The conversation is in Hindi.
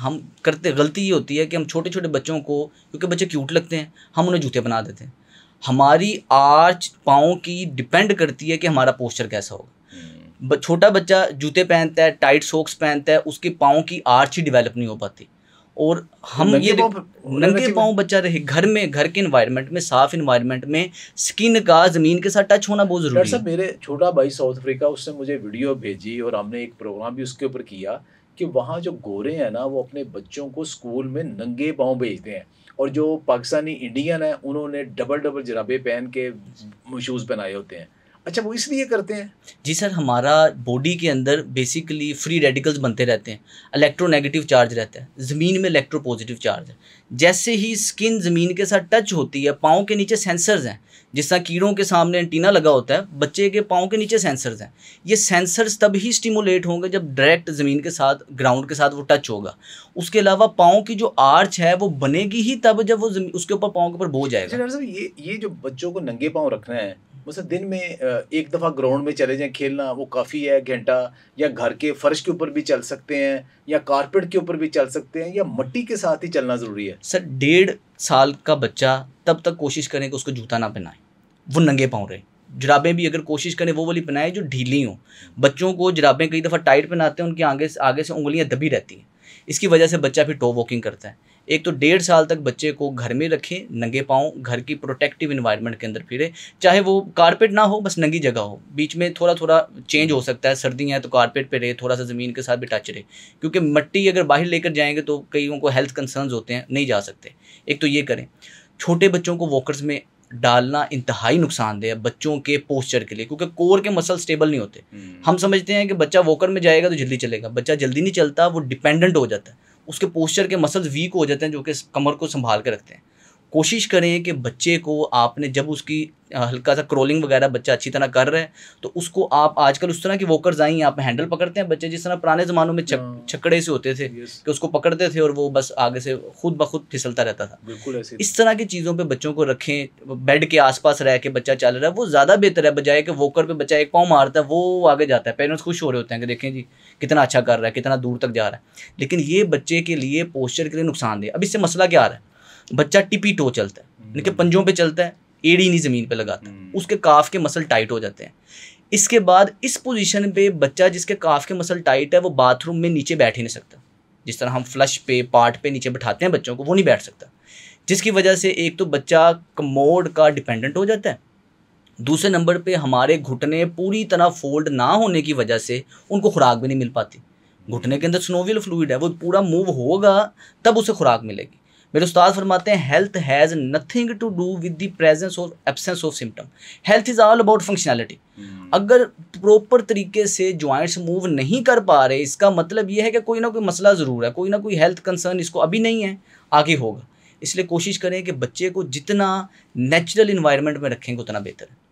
हम करते गलती ये होती है कि हम छोटे छोटे बच्चों को क्योंकि बच्चे क्यूट लगते हैं हम उन्हें जूते बना देते हैं हमारी आर्च पाँव की डिपेंड करती है कि हमारा पोस्चर कैसा होगा हम्म। छोटा बच्चा जूते पहनता है टाइट सॉक्स पहनता है उसके पाँव की आर्च ही डिवेलप नहीं हो पाती और हम ये नंगे पाँव बच्चा रहे घर में घर के इन्वायरमेंट में साफ इन्वायरमेंट में स्किन का ज़मीन के साथ टच होना बहुत ज़रूरी है मेरे छोटा भाई साउथ अफ्रीका उसने मुझे वीडियो भेजी और हमने एक प्रोग्राम भी उसके ऊपर किया कि वहाँ जो गोरे हैं ना वो अपने बच्चों को स्कूल में नंगे पाँव भेजते हैं और जो पाकिस्तानी इंडियन हैं उन्होंने डबल डबल जराबे पहन के शूज़ पहनाए होते हैं अच्छा वो इसलिए करते हैं जी सर हमारा बॉडी के अंदर बेसिकली फ्री रेडिकल्स बनते रहते हैं इलेक्ट्रोनेगेटिव चार्ज रहता है ज़मीन में इलेक्ट्रो पॉजिटिव चार्ज है जैसे ही स्किन ज़मीन के साथ टच होती है पाँव के नीचे सेंसर्स हैं जिस तरह कीड़ों के सामने एंटीना लगा होता है बच्चे के पाँव के नीचे सेंसर्स हैं ये सेंसर्स तब ही स्टिमुलेट होंगे जब डायरेक्ट ज़मीन के साथ ग्राउंड के साथ वो टच होगा उसके अलावा पाँव की जो आर्च है वो बनेगी ही तब जब वो उसके ऊपर पाँव के ऊपर बोझ आएगा ये ये जो बच्चों को नंगे पाँव रखना है मतलब दिन में एक दफ़ा ग्राउंड में चले जाएं खेलना वो काफ़ी है घंटा या घर के फर्श के ऊपर भी चल सकते हैं या कारपेट के ऊपर भी चल सकते हैं या मट्टी के साथ ही चलना ज़रूरी है सर डेढ़ साल का बच्चा तब तक कोशिश करें कि उसको जूता ना पहनाएं वो नंगे पाँव रहे जराबें भी अगर कोशिश करें वो वाली पहनाएं जो ढीली हों बच्चों को जराबें कई दफ़ा टाइट पहनाते हैं उनके आगे से आगे से उंगलियाँ दबी रहती हैं इसकी वजह से बच्चा फिर टो वॉकिंग करता है एक तो डेढ़ साल तक बच्चे को घर में रखें नंगे पाँव घर की प्रोटेक्टिव इन्वायरमेंट के अंदर फिरे चाहे वो कारपेट ना हो बस नंगी जगह हो बीच में थोड़ा थोड़ा चेंज हो सकता है सर्दियाँ हैं तो कारपेट पर रहे थोड़ा सा ज़मीन के साथ भी टच रहे क्योंकि मट्टी अगर बाहर लेकर जाएंगे तो कईयों को हेल्थ कंसर्न होते हैं नहीं जा सकते एक तो ये करें छोटे बच्चों को वॉकर्स में डालना इंतहाई नुकसानदेह है बच्चों के पोस्चर के लिए क्योंकि कोर के मसल स्टेबल नहीं होते हम्म। हम समझते हैं कि बच्चा वॉकर में जाएगा तो जल्दी चलेगा बच्चा जल्दी नहीं चलता वो डिपेंडेंट हो जाता है उसके पोस्चर के मसल्स वीक हो जाते हैं जो कि कमर को संभाल के रखते हैं कोशिश करें कि बच्चे को आपने जब उसकी हल्का सा क्रोलिंग वगैरह बच्चा अच्छी तरह कर रहा है तो उसको आप आजकल उस तरह की वोकर आई हैं आप हैंडल पकड़ते हैं बच्चे जिस तरह पुराने ज़मानों में छक, हाँ। छकड़े से होते थे कि उसको पकड़ते थे और वो बस आगे से खुद ब खुद फिसलता रहता था बिल्कुल इस तरह की चीज़ों पर बच्चों को रखें बेड के आसपास रह के बच्चा चल रहा है वो ज़्यादा बेहतर है बजाय कि वोकर पर बच्चा एक पाँव मारता है वो आगे जाता है पेरेंट्स खुश हो रहे होते हैं कि देखें जी कितना अच्छा कर रहा है कितना दूर तक जा रहा है लेकिन ये बच्चे के लिए पोस्चर के लिए नुकसानदेह अब इससे मसला क्या आ रहा है बच्चा टिपी टो चलता है हम्म। कि पंजों पे चलता है एड़ी नहीं ज़मीन पे लगाता हम्म। उसके काफ के मसल टाइट हो जाते हैं इसके बाद इस पोजीशन पे बच्चा जिसके काफ के मसल टाइट है वो बाथरूम में नीचे बैठ ही नहीं सकता जिस तरह हम फ्लश पे पार्ट पे नीचे बैठाते हैं बच्चों को वो नहीं बैठ सकता जिसकी वजह से एक तो बच्चा कमोड का डिपेंडेंट हो जाता है दूसरे नंबर पे हमारे घुटने पूरी तरह फोल्ड ना होने की वजह से उनको खुराक भी नहीं मिल पाती घुटने के अंदर स्नोवियल फ्लूड है वो पूरा मूव होगा तब उसे खुराक मिलेगी मेरे उस्ताद फरमाते हैं health has nothing to do with the presence और absence of symptom health is all about functionality अगर प्रॉपर तरीके से जॉइंट्स मूव नहीं कर पा रहे इसका मतलब यह है कि कोई ना कोई मसला ज़रूर है कोई ना कोई हेल्थ कंसर्न इसको अभी नहीं है आगे होगा इसलिए कोशिश करें कि बच्चे को जितना नेचुरल इन्वायरमेंट में रखेंगे उतना बेहतर है